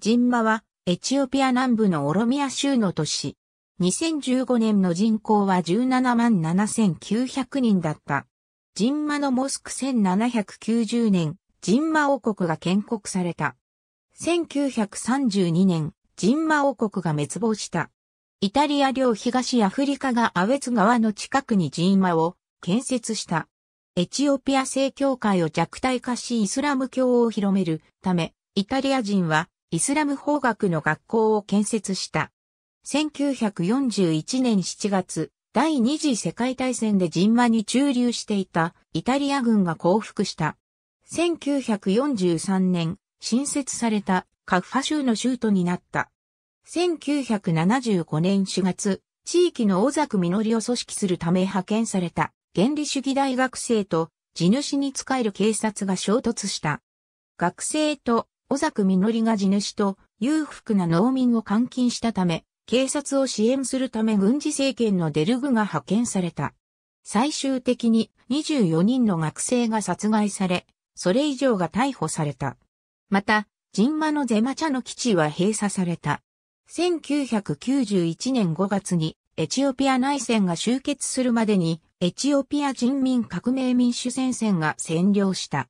ジンマは、エチオピア南部のオロミア州の都市。2015年の人口は17万7900人だった。ジンマのモスク1790年、ジンマ王国が建国された。1932年、ジンマ王国が滅亡した。イタリア領東アフリカがアウェツ川の近くにジンマを建設した。エチオピア正教会を弱体化しイスラム教を広めるため、イタリア人はイスラム法学の学校を建設した。1941年7月、第二次世界大戦で人間に駐留していたイタリア軍が降伏した。1943年、新設されたカファ州の州都になった。1975年4月、地域の尾崎実を組織するため派遣された原理主義大学生と地主に仕える警察が衝突した。学生と小作実が地主と裕福な農民を監禁したため、警察を支援するため軍事政権のデルグが派遣された。最終的に24人の学生が殺害され、それ以上が逮捕された。また、神馬のゼマチャの基地は閉鎖された。1991年5月にエチオピア内戦が終結するまでにエチオピア人民革命民主戦線が占領した。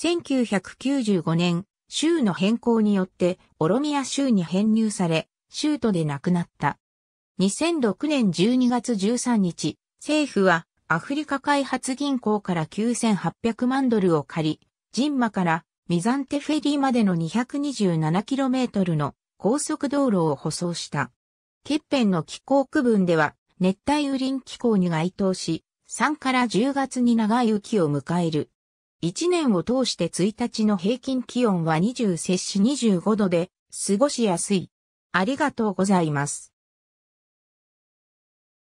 1995年、州の変更によって、オロミア州に編入され、州都で亡くなった。2006年12月13日、政府はアフリカ開発銀行から9800万ドルを借り、ジンマからミザンテフェリーまでの 227km の高速道路を舗装した。欠片の気候区分では熱帯雨林気候に該当し、3から10月に長い雨季を迎える1年を通して1日の平均気温は20摂氏25度で過ごしやすい。ありがとうございます。